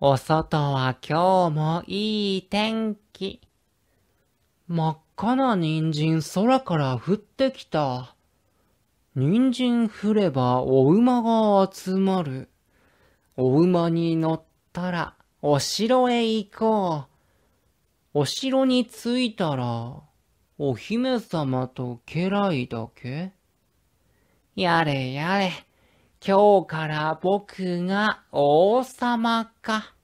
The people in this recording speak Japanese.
お外は今日もいい天気。真っ赤な人参空から降ってきた。人参降ればお馬が集まる。お馬に乗ったらお城へ行こう。お城に着いたらお姫様と家来だけやれやれ。今日から僕が王様か。